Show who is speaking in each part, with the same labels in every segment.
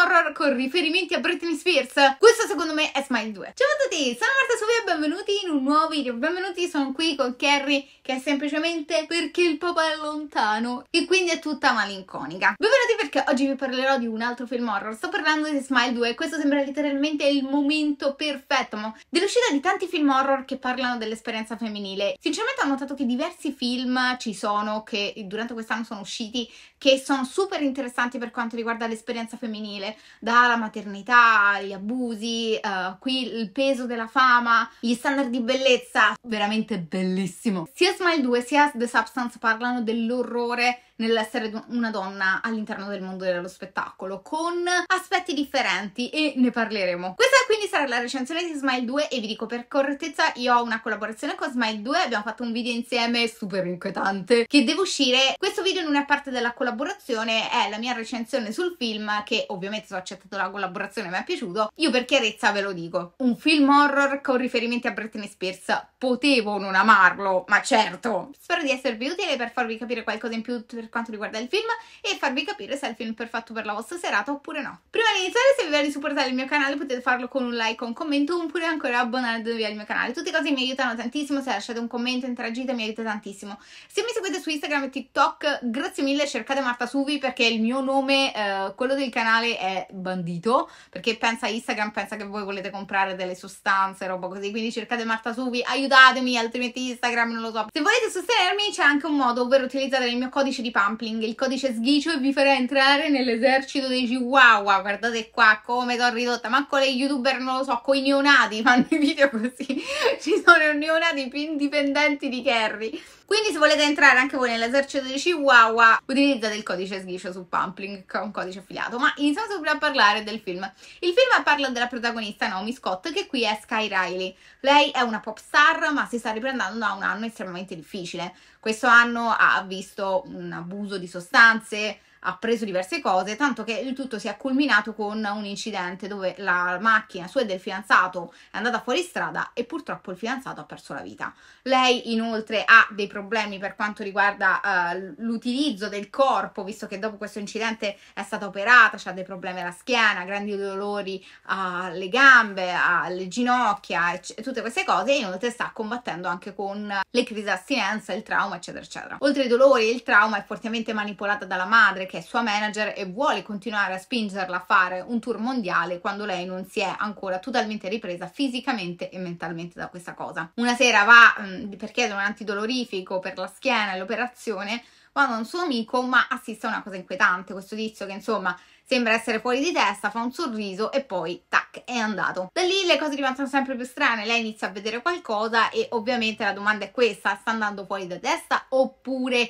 Speaker 1: horror con riferimenti a Britney Spears. Questo secondo me è Smile 2. Ciao a tutti, sono Marta Sofia e benvenuti in un nuovo video. Benvenuti, sono qui con Carrie che è semplicemente perché il papà è lontano e quindi è tutta malinconica. Benvenuti perché oggi vi parlerò di un altro film horror. Sto parlando di Smile 2 e questo sembra letteralmente il momento perfetto dell'uscita di tanti film horror che parlano dell'esperienza femminile. Sinceramente ho notato che diversi film ci sono che durante quest'anno sono usciti che sono super interessanti per quanto riguarda l'esperienza femminile vivere, dalla maternità, gli abusi, uh, qui il peso della fama, gli standard di bellezza, veramente bellissimo. Sia Smile 2 sia The Substance parlano dell'orrore nell'essere una donna all'interno del mondo dello spettacolo, con aspetti differenti e ne parleremo. Questa quindi sarà la recensione di Smile 2 e vi dico per correttezza io ho una collaborazione con Smile 2, abbiamo fatto un video insieme super inquietante che deve uscire. Questo video non è parte della collaborazione, è la mia recensione sul film che ovviamente ho accettato la collaborazione e mi è piaciuto, io per chiarezza ve lo dico. Un film horror con riferimenti a Britney Spears, potevo non amarlo, ma certo! Spero di esservi utile per farvi capire qualcosa in più per quanto riguarda il film e farvi capire se è il film perfetto per la vostra serata oppure no. Prima di iniziare, se vi va di supportare il mio canale potete farlo con un like un commento oppure ancora abbonandovi al mio canale. Tutte cose mi aiutano tantissimo, se lasciate un commento, interagite, mi aiuta tantissimo. Se mi seguite su Instagram e TikTok, grazie mille, cercate Marta Suvi perché il mio nome, eh, quello del canale è bandito, perché pensa Instagram, pensa che voi volete comprare delle sostanze, roba così, quindi cercate Marta Suvi, aiutatemi, altrimenti Instagram non lo so. Se volete sostenermi c'è anche un modo, ovvero utilizzare il mio codice di pago Pampling, il codice sghicio e vi farà entrare nell'esercito dei chihuahua. Guardate qua come sono ridotta, manco le youtuber non lo so, coi neonati fanno i video così. Ci sono neonati più indipendenti di Kerry. Quindi se volete entrare anche voi nell'esercito di Chihuahua, utilizzate il codice sghiscio su Pumpling, che è un codice affiliato. Ma iniziamo subito a parlare del film. Il film parla della protagonista Naomi Scott, che qui è Sky Riley. Lei è una pop star, ma si sta riprendendo da un anno estremamente difficile. Questo anno ha visto un abuso di sostanze, ha preso diverse cose, tanto che il tutto si è culminato con un incidente dove la macchina sua e del fidanzato è andata fuori strada e purtroppo il fidanzato ha perso la vita. Lei inoltre ha dei problemi per quanto riguarda uh, l'utilizzo del corpo, visto che dopo questo incidente è stata operata, ha dei problemi alla schiena, grandi dolori alle gambe, alle ginocchia, ecc- tutte queste cose e inoltre sta combattendo anche con le crisi d'astinenza, il trauma, eccetera, eccetera. Oltre ai dolori e il trauma è fortemente manipolata dalla madre che è sua manager e vuole continuare a spingerla a fare un tour mondiale quando lei non si è ancora totalmente ripresa fisicamente e mentalmente da questa cosa. Una sera va mh, mm, perché è un antidolorifico per la schiena e l'operazione, va da un suo amico ma assiste a una cosa inquietante, questo tizio che insomma sembra essere fuori di testa, fa un sorriso e poi tac, è andato. Da lì le cose diventano sempre più strane, lei inizia a vedere qualcosa e ovviamente la domanda è questa, sta andando fuori da testa oppure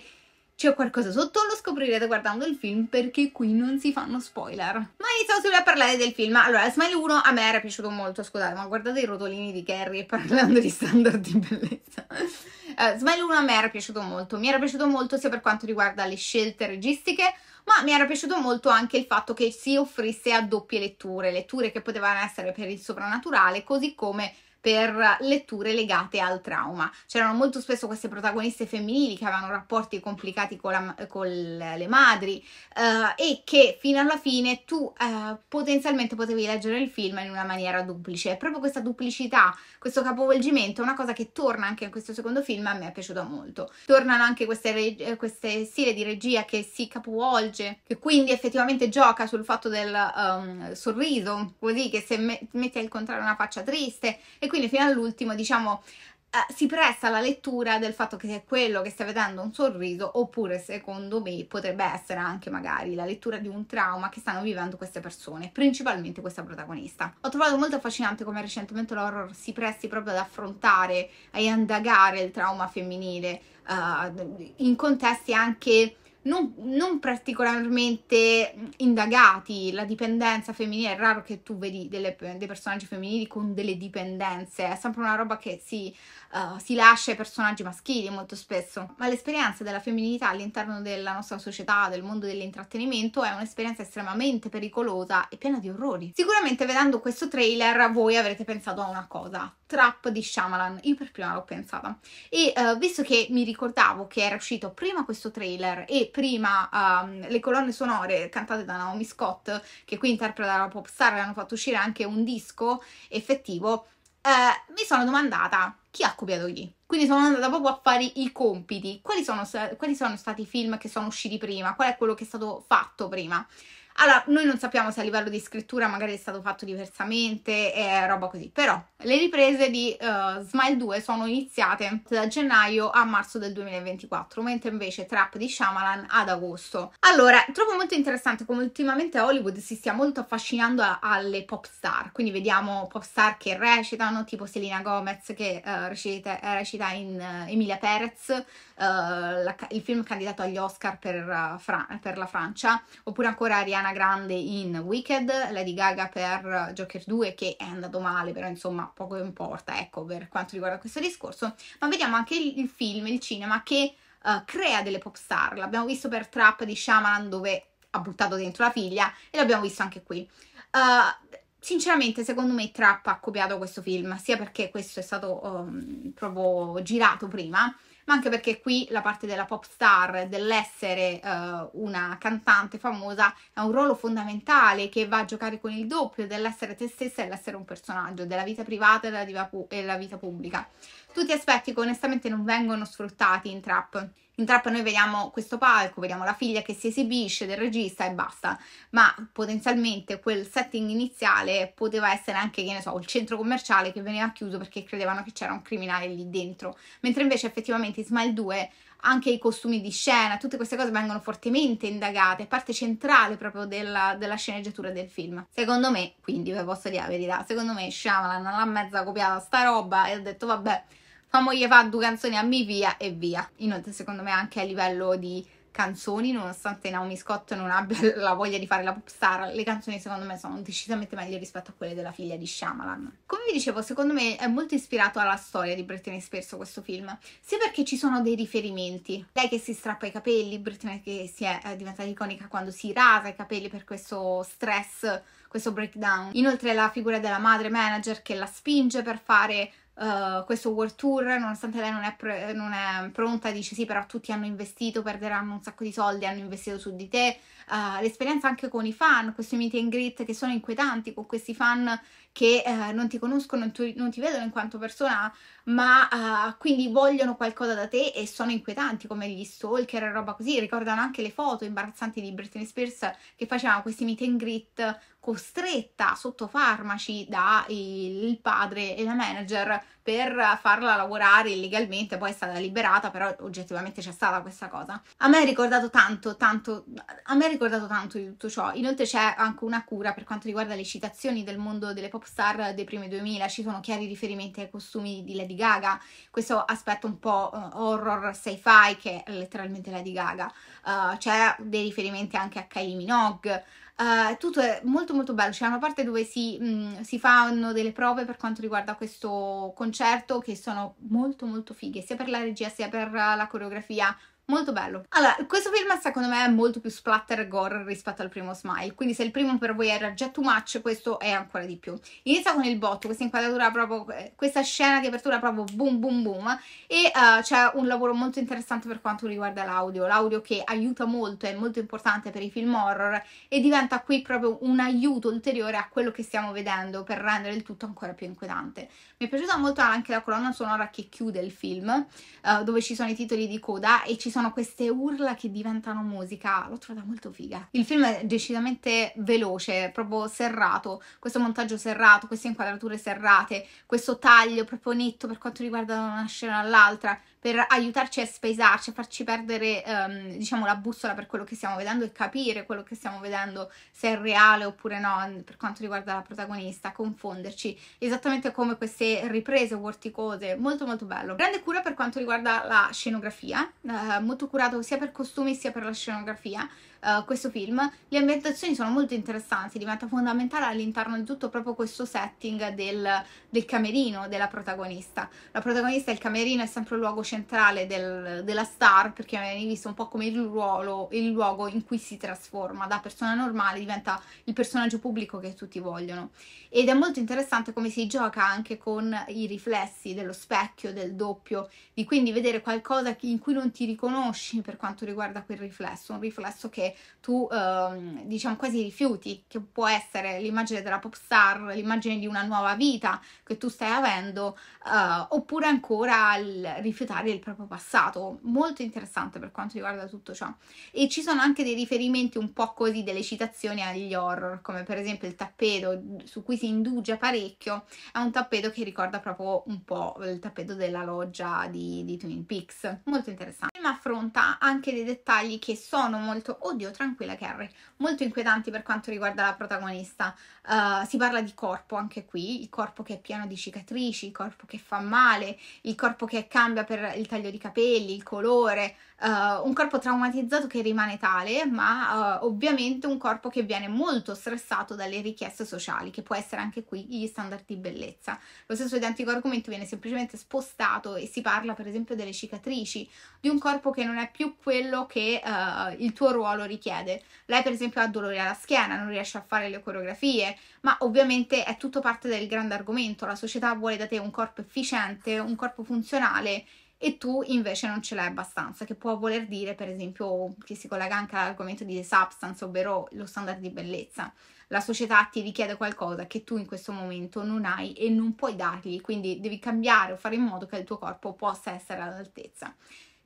Speaker 1: c'è qualcosa sotto, lo scoprirete guardando il film perché qui non si fanno spoiler. Ma iniziamo subito a parlare del film. Allora, Smile 1 a me era piaciuto molto, scusate, ma guardate i rotolini di Carrie parlando di standard di bellezza. Uh, Smile 1 a me era piaciuto molto, mi era piaciuto molto sia per quanto riguarda le scelte registiche, ma mi era piaciuto molto anche il fatto che si offrisse a doppie letture, letture che potevano essere per il soprannaturale, così come per letture legate al trauma. C'erano molto spesso queste protagoniste femminili che avevano rapporti complicati con, la, con le madri eh, e che fino alla fine tu eh, potenzialmente potevi leggere il film in una maniera duplice. proprio questa duplicità, questo capovolgimento è una cosa che torna anche in questo secondo film a me è piaciuta molto. Tornano anche queste, reg- eh, queste stile di regia che si capovolge, che quindi effettivamente gioca sul fatto del um, sorriso, così che se me- metti al contrario una faccia triste e quindi fino all'ultimo, diciamo, eh, si presta alla lettura del fatto che è quello che sta vedendo un sorriso, oppure secondo me potrebbe essere anche magari la lettura di un trauma che stanno vivendo queste persone, principalmente questa protagonista. Ho trovato molto affascinante come recentemente l'horror si presti proprio ad affrontare e indagare il trauma femminile uh, in contesti anche non, non, particolarmente indagati. La dipendenza femminile è raro che tu vedi delle, dei personaggi femminili con delle dipendenze, è sempre una roba che si, uh, si lascia ai personaggi maschili molto spesso. Ma l'esperienza della femminilità all'interno della nostra società, del mondo dell'intrattenimento, è un'esperienza estremamente pericolosa e piena di orrori. Sicuramente vedendo questo trailer voi avrete pensato a una cosa. Trap di Shyamalan, io per prima l'ho pensata. E uh, visto che mi ricordavo che era uscito prima questo trailer e prima um, le colonne sonore cantate da Naomi Scott, che qui interpreta la pop popstar, hanno fatto uscire anche un disco effettivo, eh, mi sono domandata chi ha copiato chi. Quindi sono andata proprio a fare i compiti. Quali sono, quali sono stati i film che sono usciti prima? Qual è quello che è stato fatto prima? Allora, noi non sappiamo se a livello di scrittura magari è stato fatto diversamente, e roba così, però le riprese di uh, Smile 2 sono iniziate da gennaio a marzo del 2024, mentre invece Trap di Shyamalan ad agosto. Allora, trovo molto interessante come ultimamente Hollywood si stia molto affascinando a, alle pop star, quindi vediamo pop star che recitano, tipo Selena Gomez che uh, recita, recita, in uh, Emilia Perez, la, il film candidato agli Oscar per, Fra- per la Francia, oppure ancora Ariana Ariana Grande in Wicked, Lady Gaga per Joker 2 che è andato male, però insomma poco importa, ecco, per quanto riguarda questo discorso, ma vediamo anche il, il film, il cinema che uh, crea delle pop star, l'abbiamo visto per Trap di Shaman dove ha buttato dentro la figlia e l'abbiamo visto anche qui. Uh, sinceramente secondo me Trap ha copiato questo film, sia perché questo è stato um, proprio girato prima, ma anche perché qui la parte della pop star, dell'essere uh, una cantante famosa, ha un ruolo fondamentale che va a giocare con il doppio dell'essere te stessa e l'essere un personaggio, della vita privata e della, pu- e della vita pubblica tutti aspetti che onestamente non vengono sfruttati in trap. In trap noi vediamo questo palco, vediamo la figlia che si esibisce del regista e basta, ma potenzialmente quel setting iniziale poteva essere anche, che ne so, il centro commerciale che veniva chiuso perché credevano che c'era un criminale lì dentro, mentre invece effettivamente Smile 2 anche i costumi di scena, tutte queste cose vengono fortemente indagate, parte centrale proprio della, della, sceneggiatura del film. Secondo me, quindi vi posso dire la verità, secondo me Shyamalan l'ha mezza copiata sta roba e ha detto vabbè ma moglie fa due canzoni a mi via e via. Inoltre, secondo me, anche a livello di canzoni, nonostante Naomi Scott non abbia la voglia di fare la pop star, le canzoni secondo me sono decisamente meglio rispetto a quelle della figlia di Shyamalan. Come vi dicevo, secondo me è molto ispirato alla storia di Britney Spears questo film, sia perché ci sono dei riferimenti, lei che si strappa i capelli, Britney che si è eh, diventata iconica quando si rasa i capelli per questo stress questo breakdown. Inoltre la figura della madre manager che la spinge per fare eh, questo World Tour, nonostante lei non è, pre- non è, pronta, dice sì, però tutti hanno investito, perderanno un sacco di soldi, hanno investito su di te. Uh, l'esperienza anche con i fan, questi meet and greet che sono inquietanti, con questi fan che eh, non ti conoscono, non ti, non ti, vedono in quanto persona, ma eh, quindi vogliono qualcosa da te e sono inquietanti come gli stalker e roba così. Ricordano anche le foto imbarazzanti di Britney Spears che faceva questi meet and greet costretta sotto farmaci dal padre e la manager per farla lavorare illegalmente, poi è stata liberata, però oggettivamente c'è stata questa cosa. A me ha ricordato tanto, tanto, a me ha ricordato tanto di tutto ciò. Inoltre c'è anche una cura per quanto riguarda le citazioni del mondo delle pop star dei primi 2000, ci sono chiari riferimenti ai costumi di Lady Gaga, questo aspetto un po' eh, horror sci-fi che è letteralmente Lady Gaga. Uh, c'è dei riferimenti anche a Kylie Minogue, Uh, tutto è molto molto bello, c'è una parte dove si, mh, mm, si, fanno delle prove per quanto riguarda questo concerto che sono molto molto fighe, sia per la regia sia per la coreografia, Molto bello. Allora, questo film secondo me è molto più splatter gore rispetto al primo Smile, quindi se il primo per voi era già too much, questo è ancora di più. Inizia con il botto, questa inquadratura proprio, eh, questa scena di apertura proprio boom boom boom e uh, c'è un lavoro molto interessante per quanto riguarda l'audio, l'audio che aiuta molto, è molto importante per i film horror e diventa qui proprio un aiuto ulteriore a quello che stiamo vedendo per rendere il tutto ancora più inquietante. Mi è piaciuta molto anche la colonna sonora che chiude il film, uh, dove ci sono i titoli di coda e ci sono sono queste urla che diventano musica, l'ho trovata molto figa. Il film è decisamente veloce, proprio serrato, questo montaggio serrato, queste inquadrature serrate, questo taglio proprio netto per quanto riguarda una scena all'altra, per aiutarci a spesarci, a farci perdere um, diciamo la bussola per quello che stiamo vedendo e capire quello che stiamo vedendo se è reale oppure no per quanto riguarda la protagonista, confonderci esattamente come queste riprese vorticose, molto molto bello. Grande cura per quanto riguarda la scenografia, eh, molto curato sia per costumi sia per la scenografia uh, questo film. Le ambientazioni sono molto interessanti, diventa fondamentale all'interno di tutto proprio questo setting del, del, camerino della protagonista. La protagonista, il camerino, è sempre il luogo centrale del, della star perché viene visto un po' come il, ruolo, il luogo in cui si trasforma da persona normale, diventa il personaggio pubblico che tutti vogliono. Ed è molto interessante come si gioca anche con i riflessi dello specchio, del doppio, di quindi vedere qualcosa in cui non ti riconosci per quanto riguarda quel riflesso, un riflesso che tu ehm, diciamo quasi rifiuti, che può essere l'immagine della pop star, l'immagine di una nuova vita che tu stai avendo, eh, oppure ancora il rifiutare il proprio passato. Molto interessante per quanto riguarda tutto ciò. E ci sono anche dei riferimenti un po' così, delle citazioni agli horror, come per esempio il tappeto su cui si indugia parecchio, è un tappeto che ricorda proprio un po' il tappeto della loggia di, di Twin Peaks. Molto interessante. Il film affronta anche dei dettagli che sono molto... Oddio, oddio, tranquilla Carrie, molto inquietanti per quanto riguarda la protagonista. Uh, si parla di corpo anche qui, il corpo che è pieno di cicatrici, il corpo che fa male, il corpo che cambia per il taglio di capelli, il colore, uh, un corpo traumatizzato che rimane tale, ma uh, ovviamente un corpo che viene molto stressato dalle richieste sociali, che può essere anche qui gli standard di bellezza. Lo stesso identico argomento viene semplicemente spostato e si parla per esempio delle cicatrici, di un corpo che non è più quello che il tuo ruolo richiede. Lei per esempio ha dolori alla schiena, non riesce a fare le coreografie, ma ovviamente è tutto parte del grande argomento, la società vuole da te un corpo efficiente, un corpo funzionale e tu invece non ce l'hai abbastanza, che può voler dire per esempio che si collega anche all'argomento di The Substance, ovvero lo standard di bellezza. La società ti richiede qualcosa che tu in questo momento non hai e non puoi dargli, quindi devi cambiare o fare in modo che il tuo corpo possa essere all'altezza.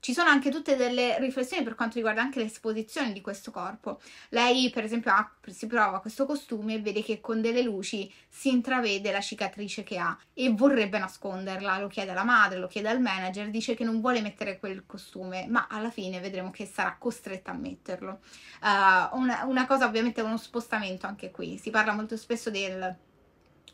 Speaker 1: Ci sono anche tutte delle riflessioni per quanto riguarda anche l'esposizione di questo corpo. Lei, per esempio, ha, si prova questo costume e vede che con delle luci si intravede la cicatrice che ha e vorrebbe nasconderla. Lo chiede alla madre, lo chiede al manager, dice che non vuole mettere quel costume, ma alla fine vedremo che sarà costretta a metterlo. Uh, una, una cosa, ovviamente, è uno spostamento anche qui. Si parla molto spesso del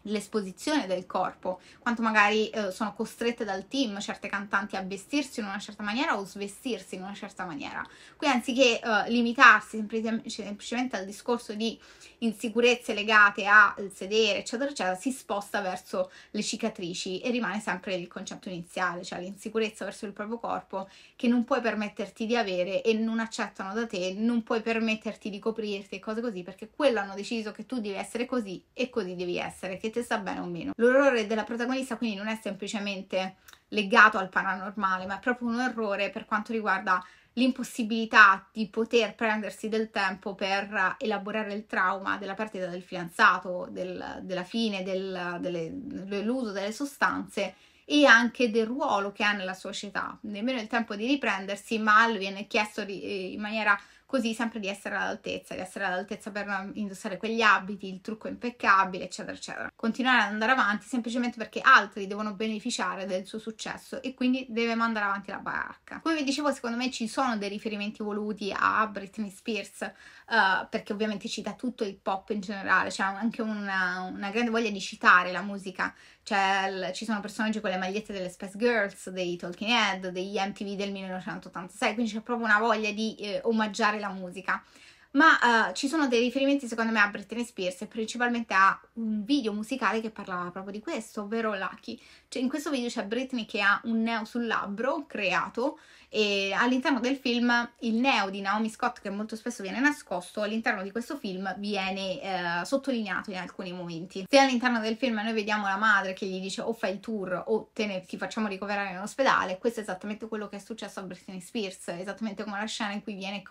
Speaker 1: l'esposizione del corpo, quanto magari eh, sono costrette dal team certe cantanti a vestirsi in una certa maniera o svestirsi in una certa maniera. Quindi anziché eh, limitarsi sempl- semplicemente al discorso di insicurezze legate al eh, sedere, eccetera, eccetera, si sposta verso le cicatrici e rimane sempre il concetto iniziale, cioè l'insicurezza verso il proprio corpo che non puoi permetterti di avere e non accettano da te, non puoi permetterti di coprirti e cose così perché quello hanno deciso che tu devi essere così e così devi essere, che che sta bene o meno. L'orrore della protagonista quindi non è semplicemente legato al paranormale, ma è proprio un errore per quanto riguarda l'impossibilità di poter prendersi del tempo per elaborare il trauma della perdita del fidanzato, del, della fine, del, delle, dell'uso delle sostanze e anche del ruolo che ha nella società. Nemmeno il tempo di riprendersi, ma viene chiesto di, eh, in maniera così sempre di essere all'altezza, di essere all'altezza per indossare quegli abiti, il trucco impeccabile, eccetera, eccetera. Continuare ad andare avanti semplicemente perché altri devono beneficiare del suo successo e quindi deve mandare avanti la baracca. Come vi dicevo, secondo me ci sono dei riferimenti voluti a Britney Spears, uh, perché ovviamente cita tutto il pop in generale, c'è anche una, una grande voglia di citare la musica il, ci sono personaggi con le magliette delle Space Girls, dei Talking Head, degli MTV del 1986, quindi c'è proprio una voglia di eh, omaggiare la musica ma uh, ci sono dei riferimenti secondo me a Britney Spears e principalmente a un video musicale che parlava proprio di questo, ovvero Lucky. Cioè, in questo video c'è Britney che ha un neo sul labbro creato e all'interno del film il neo di Naomi Scott che molto spesso viene nascosto, all'interno di questo film viene uh, sottolineato in alcuni momenti. Se all'interno del film noi vediamo la madre che gli dice o fai il tour o te ne, ti facciamo ricoverare in ospedale, questo è esattamente quello che è successo a Britney Spears, esattamente come la scena in cui viene,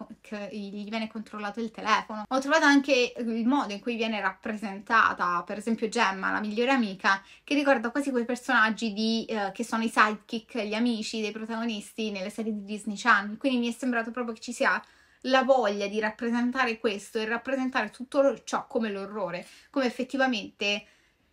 Speaker 1: gli viene controllata trovato il telefono, ho trovato anche il modo in cui viene rappresentata, per esempio Gemma, la migliore amica, che ricorda quasi quei personaggi di, eh, che sono i sidekick, gli amici dei protagonisti nelle serie di Disney Channel, quindi mi è sembrato proprio che ci sia la voglia di rappresentare questo e rappresentare tutto ciò come l'orrore, come effettivamente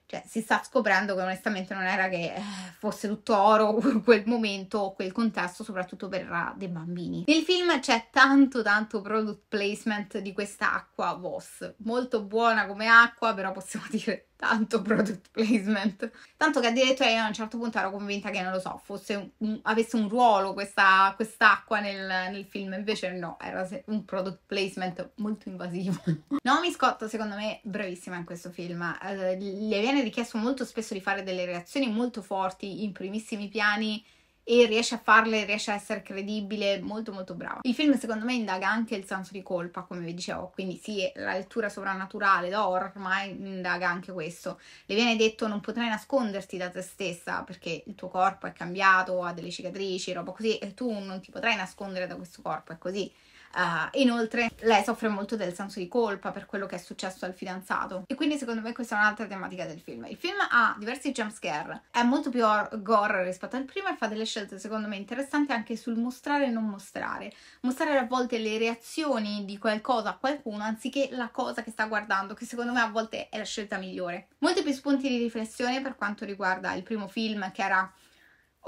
Speaker 1: cioè, si sta scoprendo che onestamente non era che eh, fosse tutto oro quel momento o quel contesto, soprattutto per ah, dei bambini. Nel film c'è tanto tanto product placement di questa acqua Voss, molto buona come acqua, però possiamo dire tanto product placement. Tanto che addirittura eh, io a un certo punto ero convinta che, non lo so, fosse un, avesse un ruolo questa, quest'acqua nel, nel, film, invece no, era un product placement molto invasivo. Naomi Scott, secondo me, bravissima in questo film. Eh, le viene richiesto molto spesso di fare delle reazioni molto forti in primissimi piani e riesce a farle, riesce a essere credibile, molto molto brava. Il film secondo me indaga anche il senso di colpa, come vi dicevo, quindi sì, la lettura sovrannaturale da horror, ma indaga anche questo. Le viene detto non potrai nasconderti da te stessa perché il tuo corpo è cambiato, ha delle cicatrici, roba così, e tu non ti potrai nascondere da questo corpo, è così. Uh, inoltre lei soffre molto del senso di colpa per quello che è successo al fidanzato e quindi secondo me questa è un'altra tematica del film. Il film ha diversi jumpscare, è molto più gore rispetto al primo e fa delle scelte secondo me interessanti anche sul mostrare e non mostrare. Mostrare a volte le reazioni di qualcosa a qualcuno anziché la cosa che sta guardando che secondo me a volte è la scelta migliore. Molti più spunti di riflessione per quanto riguarda il primo film che era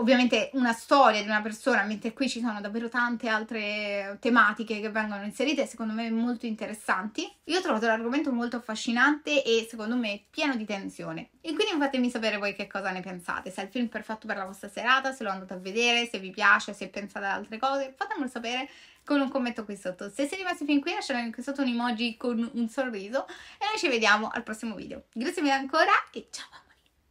Speaker 1: ovviamente una storia di una persona, mentre qui ci sono davvero tante altre tematiche che vengono inserite, secondo me molto interessanti. Io ho trovato l'argomento molto affascinante e secondo me pieno di tensione. E quindi fatemi sapere voi che cosa ne pensate, se è il film perfetto per la vostra serata, se lo andate a vedere, se vi piace, se pensate ad altre cose, fatemelo sapere con un commento qui sotto. Se siete rimasti fin qui lasciate anche sotto un emoji con un sorriso e noi ci vediamo al prossimo video. Grazie mille ancora e ciao!